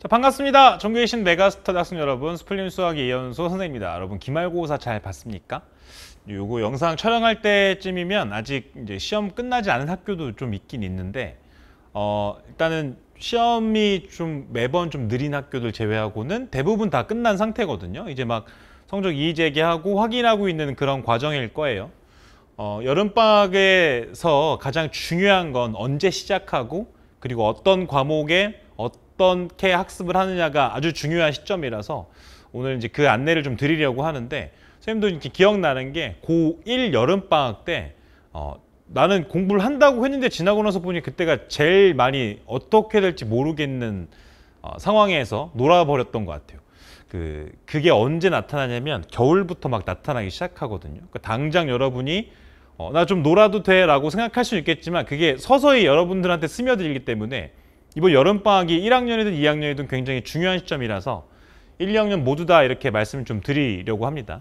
자, 반갑습니다. 전국에계신 메가스타 학생 여러분, 스플림 수학의 예언소 선생입니다. 여러분 기말고사 잘 봤습니까? 요거 영상 촬영할 때쯤이면 아직 이제 시험 끝나지 않은 학교도 좀 있긴 있는데 어, 일단은 시험이 좀 매번 좀 느린 학교들 제외하고는 대부분 다 끝난 상태거든요. 이제 막 성적 이의제기하고 확인하고 있는 그런 과정일 거예요. 어, 여름방학에서 가장 중요한 건 언제 시작하고 그리고 어떤 과목에 어떻게 학습을 하느냐가 아주 중요한 시점이라서 오늘 이제 그 안내를 좀 드리려고 하는데 선생님도 이렇게 기억나는 게 고1 여름방학 때 어, 나는 공부를 한다고 했는데 지나고 나서 보니 그때가 제일 많이 어떻게 될지 모르겠는 어, 상황에서 놀아버렸던 것 같아요. 그, 그게 언제 나타나냐면 겨울부터 막 나타나기 시작하거든요. 그 당장 여러분이 어, 나 좀 놀아도 돼 라고 생각할 수 있겠지만 그게 서서히 여러분들한테 스며들기 때문에 이번 여름방학이 1학년이든 2학년이든 굉장히 중요한 시점이라서 1, 2학년 모두 다 이렇게 말씀을 좀 드리려고 합니다.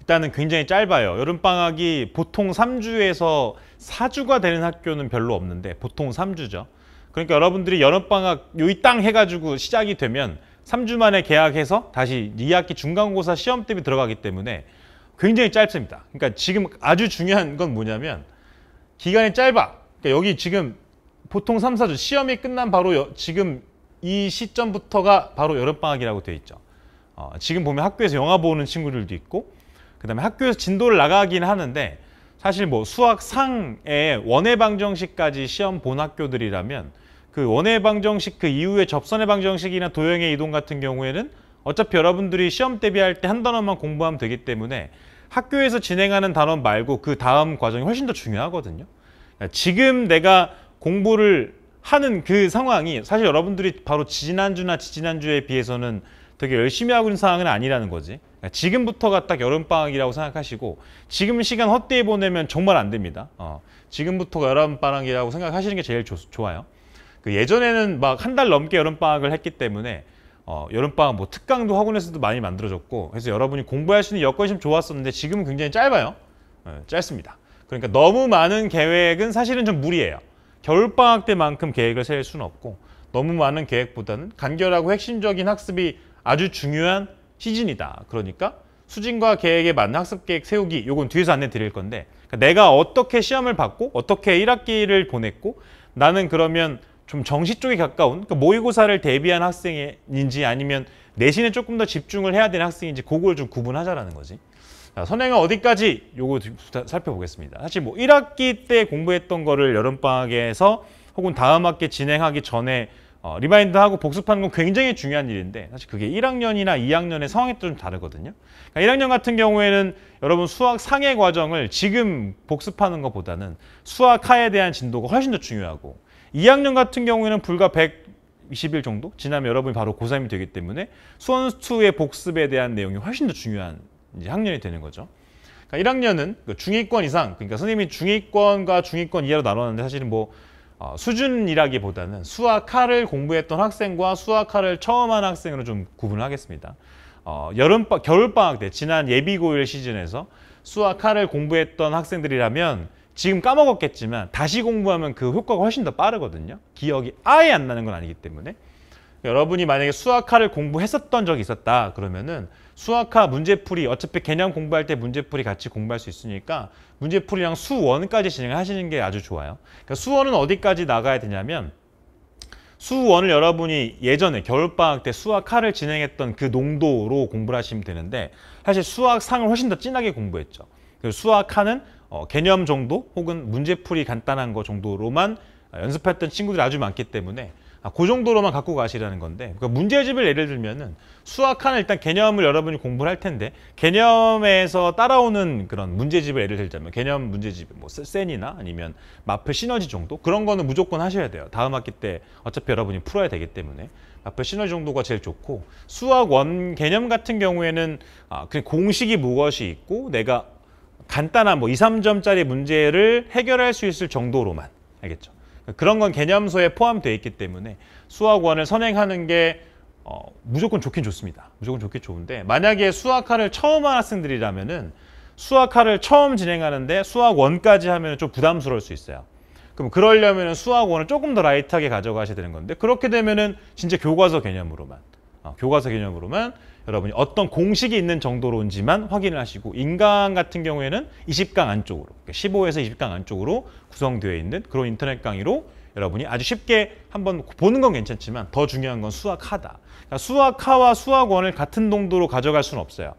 일단은 굉장히 짧아요. 여름방학이 보통 3주에서 4주가 되는 학교는 별로 없는데 보통 3주죠. 그러니까 여러분들이 여름방학 요이 땅 해가지고 시작이 되면 3주 만에 계약해서 다시 2학기 중간고사 시험 대비 들어가기 때문에 굉장히 짧습니다. 그러니까 지금 아주 중요한 건 뭐냐면 기간이 짧아. 그러니까 여기 지금 보통 3, 4주 시험이 끝난 바로 여, 지금 이 시점부터가 바로 여름방학이라고 되어 있죠. 어, 지금 보면 학교에서 영화 보는 친구들도 있고 그 다음에 학교에서 진도를 나가긴 하는데 사실 뭐 수학 상에 원해 방정식까지 시험 본 학교들이라면 그 원해 방정식 그 이후에 접선해 방정식이나 도형의 이동 같은 경우에는 어차피 여러분들이 시험 대비할 때 한 단어만 공부하면 되기 때문에 학교에서 진행하는 단원 말고 그 다음 과정이 훨씬 더 중요하거든요. 그러니까 지금 내가 공부를 하는 그 상황이 사실 여러분들이 바로 지난주나 지지난주에 비해서는 되게 열심히 하고 있는 상황은 아니라는 거지. 그러니까 지금부터가 딱 여름방학이라고 생각하시고 지금 시간 헛되이 보내면 정말 안 됩니다. 어, 지금부터가 여름방학이라고 생각하시는 게 제일 조, 좋아요. 그 예전에는 막 한 달 넘게 여름방학을 했기 때문에 어, 여름방학 뭐 특강도 학원에서도 많이 만들어졌고 그래서 여러분이 공부할 수 있는 여건이 좀 좋았었는데 지금은 굉장히 짧아요. 네, 짧습니다. 그러니까 너무 많은 계획은 사실은 좀 무리예요. 겨울방학 때만큼 계획을 세울 수는 없고 너무 많은 계획보다는 간결하고 핵심적인 학습이 아주 중요한 시즌이다. 그러니까 수진과 계획에 맞는 학습 계획 세우기 이건 뒤에서 안내 드릴 건데 그러니까 내가 어떻게 시험을 받고 어떻게 1학기를 보냈고 나는 그러면 좀 정시 쪽에 가까운 그러니까 모의고사를 대비한 학생인지 아니면 내신에 조금 더 집중을 해야 되는 학생인지 그걸 좀 구분하자라는 거지. 자, 선행은 어디까지? 요거 살펴보겠습니다. 사실 뭐 1학기 때 공부했던 거를 여름방학에서 혹은 다음 학기 진행하기 전에 어, 리마인드하고 복습하는 건 굉장히 중요한 일인데 사실 그게 1학년이나 2학년의 상황에 좀 다르거든요. 그러니까 1학년 같은 경우에는 여러분 수학 상해 과정을 지금 복습하는 것보다는 수학 하에 대한 진도가 훨씬 더 중요하고 2학년 같은 경우에는 불과 120일 정도 지나면 여러분이 바로 고3이 되기 때문에 수원수의 복습에 대한 내용이 훨씬 더 중요한 이제 학년이 되는 거죠. 그러니까 1학년은 그 중위권 이상, 그러니까 선생님이 중위권과 중위권 이하로 나눴는데 사실은 뭐 어, 수준이라기보다는 수학화를 공부했던 학생과 수학화를 처음 한 학생으로 좀 구분하겠습니다. 어, 여름 방 겨울방학 때 지난 예비고일 시즌에서 수학화를 공부했던 학생들이라면 지금 까먹었겠지만 다시 공부하면 그 효과가 훨씬 더 빠르거든요. 기억이 아예 안 나는 건 아니기 때문에. 여러분이 만약에 수학화를 공부했었던 적이 있었다 그러면은 수학화 문제풀이 어차피 개념 공부할 때 문제풀이 같이 공부할 수 있으니까 문제풀이랑 수원까지 진행하시는 게 아주 좋아요. 그러니까 수원은 어디까지 나가야 되냐면 수원을 여러분이 예전에 겨울방학 때 수학화를 진행했던 그 농도로 공부를 하시면 되는데 사실 수학상을 훨씬 더 진하게 공부했죠. 그 수학화는 어, 개념 정도 혹은 문제풀이 간단한 거 정도로만 어, 연습했던 친구들이 아주 많기 때문에 아, 그 정도로만 갖고 가시라는 건데 그러니까 문제집을 예를 들면은 수학하는 일단 개념을 여러분이 공부를 할 텐데 개념에서 따라오는 그런 문제집을 예를 들자면 개념 문제집 뭐 센이나 아니면 마플 시너지 정도 그런 거는 무조건 하셔야 돼요 다음 학기 때 어차피 여러분이 풀어야 되기 때문에 마플 시너지 정도가 제일 좋고 수학 원 개념 같은 경우에는 아, 그냥 공식이 무엇이 있고 내가 간단한 뭐 2, 3점짜리 문제를 해결할 수 있을 정도로만 알겠죠? 그런 건 개념소에 포함되어 있기 때문에 수학원을 선행하는 게 어, 무조건 좋긴 좋습니다. 무조건 좋긴 좋은데 만약에 수학화를 처음 한 학생들이라면은 수학화를 처음 진행하는데 수학원까지 하면 좀 부담스러울 수 있어요. 그럼 그러려면 수학원을 조금 더 라이트하게 가져가셔야 되는 건데 그렇게 되면은 진짜 교과서 개념으로만 어, 교과서 개념으로만 여러분이 어떤 공식이 있는 정도로인지만 확인을 하시고 인강 같은 경우에는 20강 안쪽으로 그러 그러니까 15에서 20강 안쪽으로 구성되어 있는 그런 인터넷 강의로 여러분이 아주 쉽게 한번 보는 건 괜찮지만 더 중요한 건 수학하다. 그러니까 수학하와 수학원을 같은 동도로 가져갈 수는 없어요.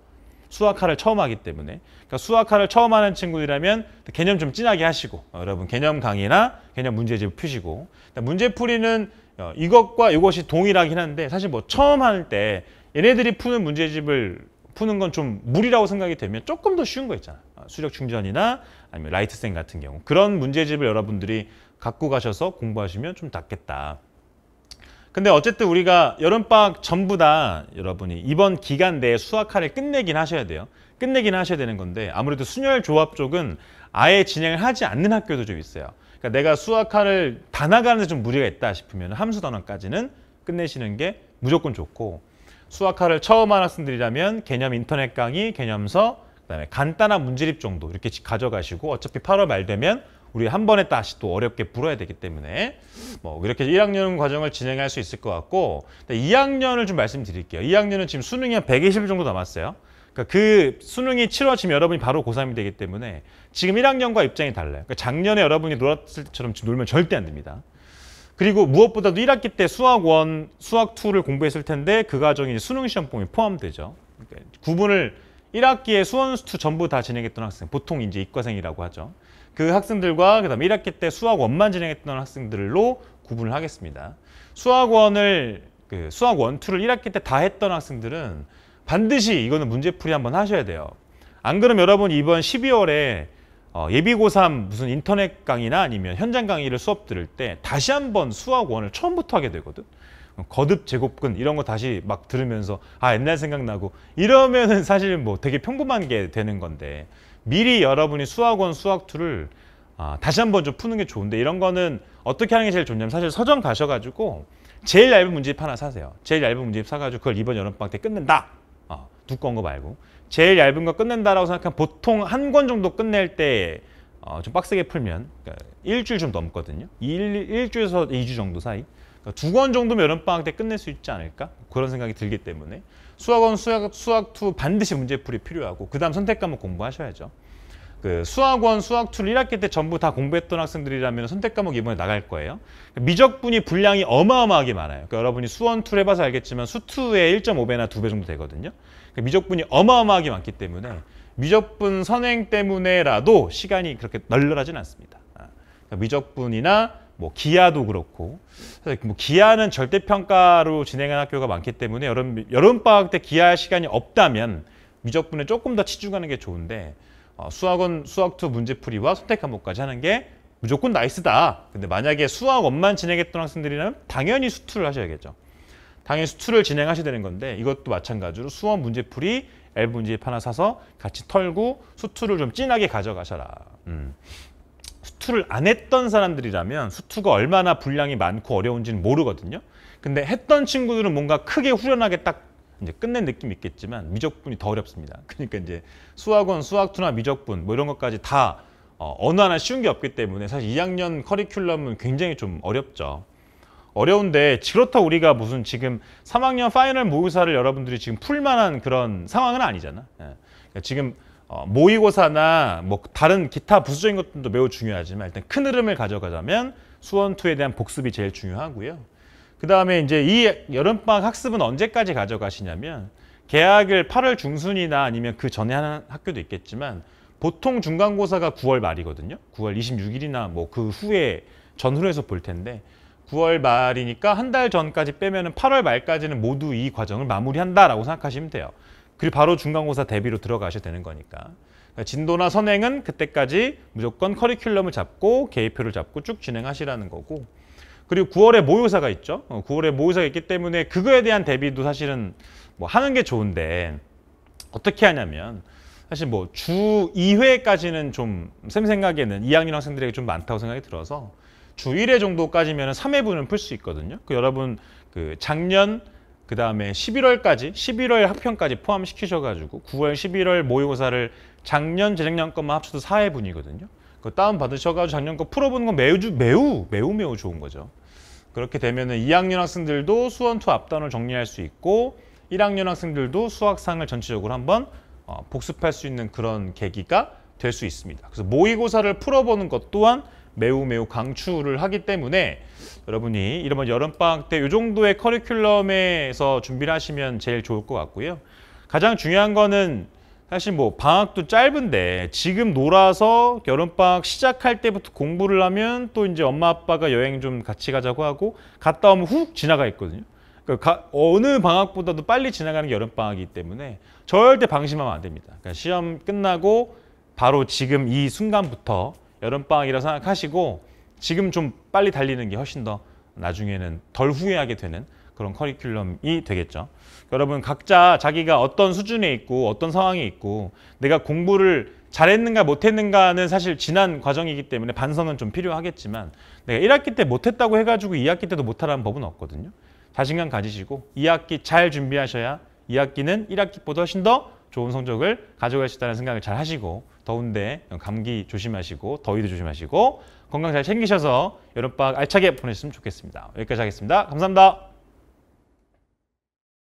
수학하를 처음 하기 때문에 그러니까 수학하를 처음 하는 친구들이라면 개념 좀 진하게 하시고 어, 여러분 개념 강의나 개념 문제집 푸시고 그러니까 문제풀이는 어, 이것과 이것이 동일하긴 한데 사실 뭐 처음 할 때 얘네들이 푸는 문제집을 푸는 건 좀 무리라고 생각이 되면 조금 더 쉬운 거 있잖아. 어, 수력 충전이나 아니면 라이트센 같은 경우. 그런 문제집을 여러분들이 갖고 가셔서 공부하시면 좀 낫겠다. 근데 어쨌든 우리가 여름방학 전부 다 여러분이 이번 기간 내에 수학화를 끝내긴 하셔야 돼요. 끝내긴 하셔야 되는 건데 아무래도 순열 조합 쪽은 아예 진행을 하지 않는 학교도 좀 있어요. 그러니까 내가 수학화를 다나가는데 좀 무리가 있다 싶으면 함수 단원까지는 끝내시는 게 무조건 좋고 수학화를 처음 한 학생들이라면 개념 인터넷 강의, 개념서, 그다음에 간단한 문제집 정도 이렇게 가져가시고 어차피 8월 말 되면 우리 한 번에 다시 또 어렵게 불어야 되기 때문에 뭐 이렇게 1학년 과정을 진행할 수 있을 것 같고 2학년을 좀 말씀드릴게요. 2학년은 지금 수능이 한 120일 정도 남았어요. 그러니까 그 수능이 치러지면 여러분이 바로 고3이 되기 때문에 지금 1학년과 입장이 달라요. 그러니까 작년에 여러분이 놀았을 때처럼 놀면 절대 안 됩니다. 그리고 무엇보다도 1학기 때 수학 1, 수학 2를 공부했을 텐데 그 과정이 수능 시험 봉에 포함되죠. 그러니까 구분을 1학기에 수원, 수투 전부 다 진행했던 학생, 보통 이제 이과생이라고 하죠. 그 학생들과 그다음에 1학기 때 수학 1만 진행했던 학생들로 구분을 하겠습니다. 수학 1을 그 수학 1, 2를 1학기 때 다 했던 학생들은 반드시 이거는 문제풀이 한번 하셔야 돼요. 안 그럼 여러분 이번 12월에 어, 예비고3 무슨 인터넷 강의나 아니면 현장 강의를 수업 들을 때 다시 한번 수학 원을 처음부터 하게 되거든. 거듭 제곱근 이런 거 다시 막 들으면서 아 옛날 생각나고 이러면은 사실 뭐 되게 평범한 게 되는 건데 미리 여러분이 수학원 수학투를 아, 다시 한번 좀 푸는 게 좋은데 이런 거는 어떻게 하는 게 제일 좋냐면 사실 서점 가셔가지고 제일 얇은 문제집 하나 사세요 제일 얇은 문제집 사가지고 그걸 이번 여름방학 때 끝낸다 두꺼운 거 말고 제일 얇은 거 끝낸다라고 생각하면 보통 한 권 정도 끝낼 때 어, 좀 빡세게 풀면 그러니까 일주일 좀 넘거든요. 일, 일주에서 2주 정도 사이. 그러니까 두권 정도면 여름방학 때 끝낼 수 있지 않을까? 그런 생각이 들기 때문에 수학원 수학, 수학2 반드시 문제풀이 필요하고 그 다음 선택과목 공부하셔야죠. 그 수학원, 수학툴 1학기 때 전부 다 공부했던 학생들이라면 선택 과목 이번에 나갈 거예요. 미적분이 분량이 어마어마하게 많아요. 그러니까 여러분이 수원툴 해봐서 알겠지만 수투의 1.5배나 2배 정도 되거든요. 그러니까 미적분이 어마어마하게 많기 때문에 미적분 선행 때문에라도 시간이 그렇게 널널하진 않습니다. 아, 그러니까 미적분이나 뭐 기아도 그렇고 뭐 기아는 절대평가로 진행한 학교가 많기 때문에 여름, 여름방학 때 기아 시간이 없다면 미적분에 조금 더 치중하는 게 좋은데 어, 수학원 수학2 문제풀이와 선택 한목까지 하는 게 무조건 나이스다. 근데 만약에 수학원만 진행했던 학생들이라면 당연히 수2를 하셔야겠죠. 당연히 수2를 진행하셔야 되는 건데 이것도 마찬가지로 수원 문제풀이 앨 문제집 하나 사서 같이 털고 수2를좀 진하게 가져가셔라. 음. 수2를안 했던 사람들이라면 수2가 얼마나 분량이 많고 어려운지는 모르거든요. 근데 했던 친구들은 뭔가 크게 후련하게 딱 이제 끝낸 느낌이 있겠지만 미적분이 더 어렵습니다. 그러니까 이제 수학원, 수학투나 미적분 뭐 이런 것까지 다 어, 어느 하나 쉬운 게 없기 때문에 사실 2학년 커리큘럼은 굉장히 좀 어렵죠. 어려운데 그렇다 우리가 무슨 지금 3학년 파이널 모의사를 여러분들이 지금 풀만한 그런 상황은 아니잖아. 예. 그러니까 지금 어, 모의고사나 뭐 다른 기타 부수적인 것들도 매우 중요하지만 일단 큰 흐름을 가져가자면 수원투에 대한 복습이 제일 중요하고요. 그 다음에 이제 이 여름방학 학습은 언제까지 가져가시냐면 계약을 8월 중순이나 아니면 그 전에 하는 학교도 있겠지만 보통 중간고사가 9월 말이거든요. 9월 26일이나 뭐 그 후에 전후로 해서 볼 텐데 9월 말이니까 한 달 전까지 빼면 은 8월 말까지는 모두 이 과정을 마무리한다라고 생각하시면 돼요. 그리고 바로 중간고사 대비로 들어가셔야 되는 거니까. 니까 그러니까 진도나 선행은 그때까지 무조건 커리큘럼을 잡고 계획표를 잡고 쭉 진행하시라는 거고 그리고 9월에 모의사가 고 있죠. 9월에 어, 모의사가 고 있기 때문에 그거에 대한 대비도 사실은 뭐 하는 게 좋은데 어떻게 하냐면 사실 뭐 주 2회까지는 좀 쌤 생각에는 2학년 학생들에게 좀 많다고 생각이 들어서 주 1회 정도까지면 3회분은 풀 수 있거든요. 그 여러분 그 작년 그 다음에 11월까지 11월 학평까지 포함시키셔가지고 9월 11월 모의고사를 작년 재작년 것만 합쳐도 4회분이거든요. 그 다운 받으셔가지고 작년 거 풀어보는 건 매우 매우 매우 매우 좋은 거죠. 그렇게 되면은 2학년 학생들도 수원투 앞단을 정리할 수 있고 1학년 학생들도 수학상을 전체적으로 한번 어, 복습할 수 있는 그런 계기가 될 수 있습니다. 그래서 모의고사를 풀어보는 것 또한 매우 매우 강추를 하기 때문에 여러분이 이번 여름방학 때 이 정도의 커리큘럼에서 준비를 하시면 제일 좋을 것 같고요. 가장 중요한 거는 사실 뭐 방학도 짧은데 지금 놀아서 여름방학 시작할 때부터 공부를 하면 또 이제 엄마 아빠가 여행 좀 같이 가자고 하고 갔다 오면 훅 지나가 있거든요. 그러니까 어느 방학보다도 빨리 지나가는 게 여름방학이기 때문에 절대 방심하면 안 됩니다. 그러니까 시험 끝나고 바로 지금 이 순간부터 여름방학이라 생각하시고 지금 좀 빨리 달리는 게 훨씬 더 나중에는 덜 후회하게 되는 그런 커리큘럼이 되겠죠. 그러니까 여러분 각자 자기가 어떤 수준에 있고 어떤 상황에 있고 내가 공부를 잘했는가 못했는가는 사실 지난 과정이기 때문에 반성은 좀 필요하겠지만 내가 1학기 때 못했다고 해가지고 2학기 때도 못하라는 법은 없거든요. 자신감 가지시고 2학기 잘 준비하셔야 2학기는 1학기보다 훨씬 더 좋은 성적을 가져갈 수 있다는 생각을 잘 하시고 더운데 감기 조심하시고 더위도 조심하시고 건강 잘 챙기셔서 여름방 학 알차게 보내셨으면 좋겠습니다. 여기까지 하겠습니다. 감사합니다.